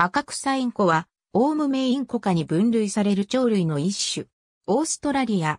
赤草インコは、オウムメインコ科に分類される鳥類の一種。オーストラリア、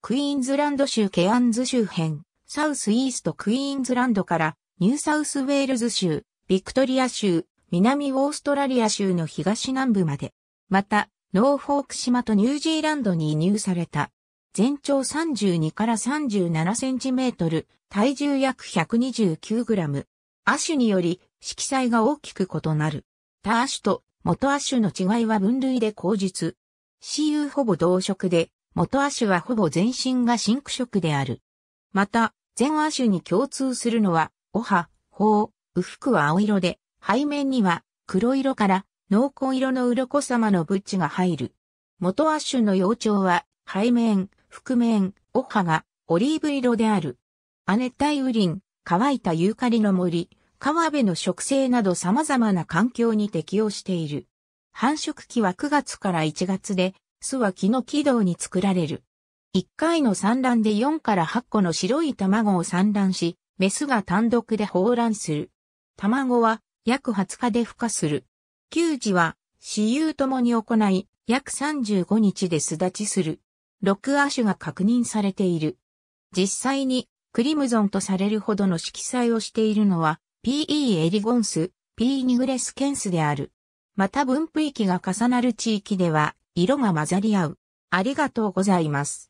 クイーンズランド州ケアンズ周辺、サウスイーストクイーンズランドからニューサウスウェールズ州、ビクトリア州、南オーストラリア州の東南部まで。また、ノーフォーク島とニュージーランドに移入された。全長32から37センチメートル、体重約129グラム。亜種により色彩が大きく異なる。他亜種と元亜種の違いは分類で口述。死有ほぼ同色で、元亜種はほぼ全身が真ク色である。また、全亜種に共通するのは、おは、ほう、うふくは青色で、背面には黒色から濃紺色の鱗様のブッチが入る。元亜種の幼鳥は、背面、覆面、おはがオリーブ色である。亜熱帯雨林、乾いたユーカリの森、川辺の植生など様々な環境に適応している。繁殖期は9月から1月で、巣は木の軌道に作られる。1回の産卵で4から8個の白い卵を産卵し、メスが単独で放卵する。卵は約20日で孵化する。給餌は、私有ともに行い、約35日で巣立ちする。6亜種が確認されている。実際に、クリムゾンとされるほどの色彩をしているのは、PE エリゴンス、P ニグレスケンスである。また分布域が重なる地域では、色が混ざり合う。ありがとうございます。